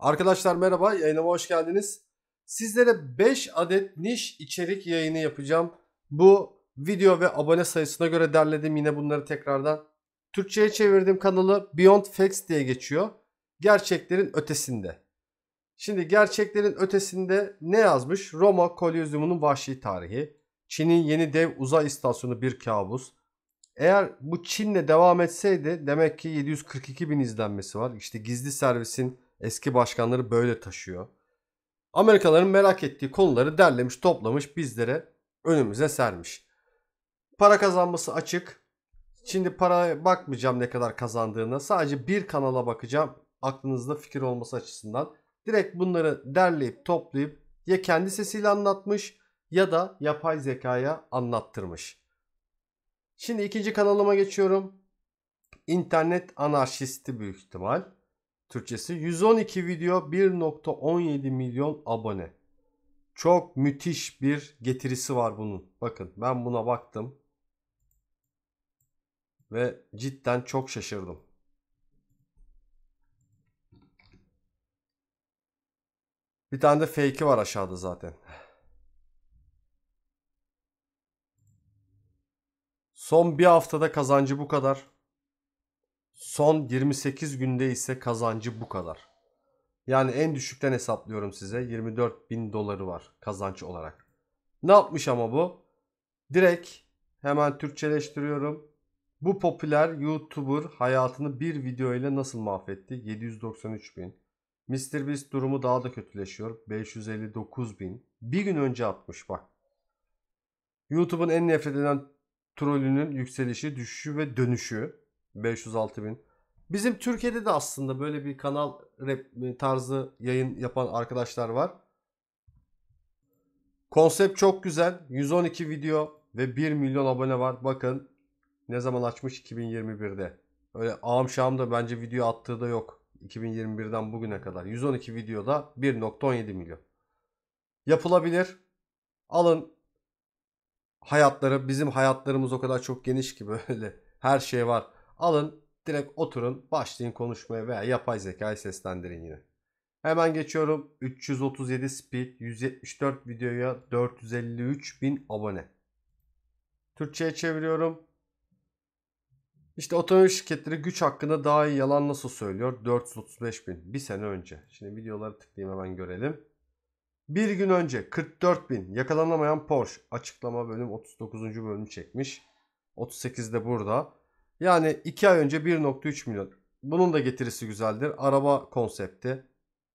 Arkadaşlar merhaba, yayınıma hoş geldiniz. Sizlere 5 adet niş içerik yayını yapacağım. Bu video ve abone sayısına göre derledim yine bunları tekrardan. Türkçe'ye çevirdim kanalı Beyond Facts diye geçiyor. Gerçeklerin ötesinde. Şimdi gerçeklerin ötesinde ne yazmış? Roma Kolezyumu'nun vahşi tarihi. Çin'in yeni dev uzay istasyonu bir kabus. Eğer bu Çin'le devam etseydi demek ki 742 bin izlenmesi var. İşte gizli servisin Eski başkanları böyle taşıyor. Amerikalıların merak ettiği konuları derlemiş, toplamış, bizlere önümüze sermiş. Para kazanması açık. Şimdi paraya bakmayacağım ne kadar kazandığına. Sadece bir kanala bakacağım. Aklınızda fikir olması açısından. Direkt bunları derleyip toplayıp ya kendi sesiyle anlatmış ya da yapay zekaya anlattırmış. Şimdi ikinci kanalıma geçiyorum. İnternet anarşisti büyük ihtimal. Türkçesi 112 video 1.17 milyon abone. Çok müthiş bir getirisi var bunun. Bakın ben buna baktım. Ve cidden çok şaşırdım. Bir tane de fake'i var aşağıda zaten. Son bir haftada kazancı bu kadar. Son 28 günde ise kazancı bu kadar. Yani en düşükten hesaplıyorum size 24 bin doları var kazanç olarak. Ne yapmış ama bu? Direkt hemen Türkçeleştiriyorum. Bu popüler YouTuber hayatını bir video ile nasıl mahvetti? 793 bin. MrBeast durumu daha da kötüleşiyor. 559 bin. Bir gün önce atmış bak. YouTube'un en nefret edilen trollünün yükselişi, düşüşü ve dönüşü. 506 bin. Bizim Türkiye'de de aslında böyle bir kanal rap e, tarzı yayın yapan arkadaşlar var. Konsept çok güzel. 112 video ve 1 milyon abone var. Bakın ne zaman açmış 2021'de. Öyle ağam şam da bence video attığı da yok. 2021'den bugüne kadar. 112 videoda 1.17 milyon. Yapılabilir. Alın hayatları. Bizim hayatlarımız o kadar çok geniş ki böyle her şey var. Alın direkt oturun başlayın konuşmaya veya yapay zekayı seslendirin yine. Hemen geçiyorum. 337 speed 174 videoya 453 bin abone. Türkçe'ye çeviriyorum. İşte otomobil şirketleri güç hakkında daha iyi yalan nasıl söylüyor? 435 bin. Bir sene önce. Şimdi videoları tıklayayım hemen görelim. Bir gün önce 44 bin yakalanamayan Porsche açıklama bölüm 39. bölümü çekmiş. 38 de burada. Yani 2 ay önce 1.3 milyon. Bunun da getirisi güzeldir. Araba konsepti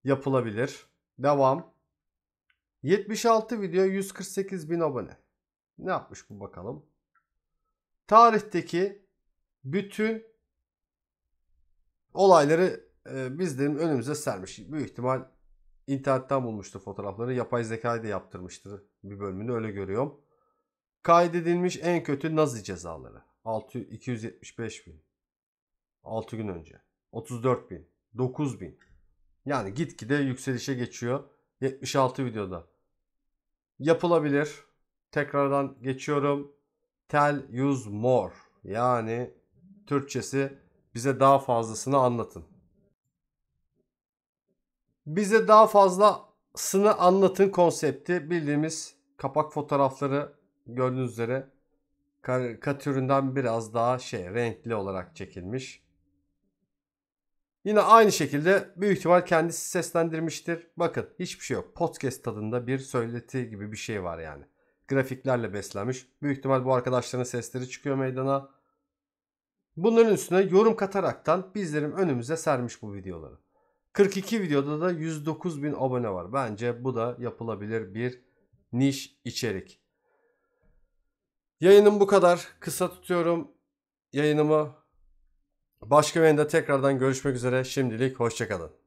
yapılabilir. Devam. 76 video 148 bin abone. Ne yapmış bu bakalım. Tarihteki bütün olayları e, bizlerin önümüze sermiş. Büyük ihtimal internetten bulmuştu fotoğrafları. Yapay zekayı da yaptırmıştır bir bölümünü öyle görüyorum. Kaydedilmiş en kötü nazi cezaları. 6 275 bin. 6 gün önce. 34 bin. 9 bin. Yani gitgide yükselişe geçiyor. 76 videoda. Yapılabilir. Tekrardan geçiyorum. Tell use more. Yani Türkçesi bize daha fazlasını anlatın. Bize daha fazlasını anlatın konsepti bildiğimiz kapak fotoğrafları gördüğünüz üzere karikatüründen biraz daha şey renkli olarak çekilmiş. Yine aynı şekilde büyük ihtimal kendisi seslendirmiştir. Bakın hiçbir şey yok. Podcast tadında bir söyleti gibi bir şey var yani. Grafiklerle beslenmiş. Büyük ihtimal bu arkadaşların sesleri çıkıyor meydana. Bunların üstüne yorum kataraktan bizlerin önümüze sermiş bu videoları. 42 videoda da 109 bin abone var. Bence bu da yapılabilir bir niş içerik. Yayınım bu kadar. Kısa tutuyorum yayınımı. Başka yayında tekrardan görüşmek üzere. Şimdilik hoşçakalın.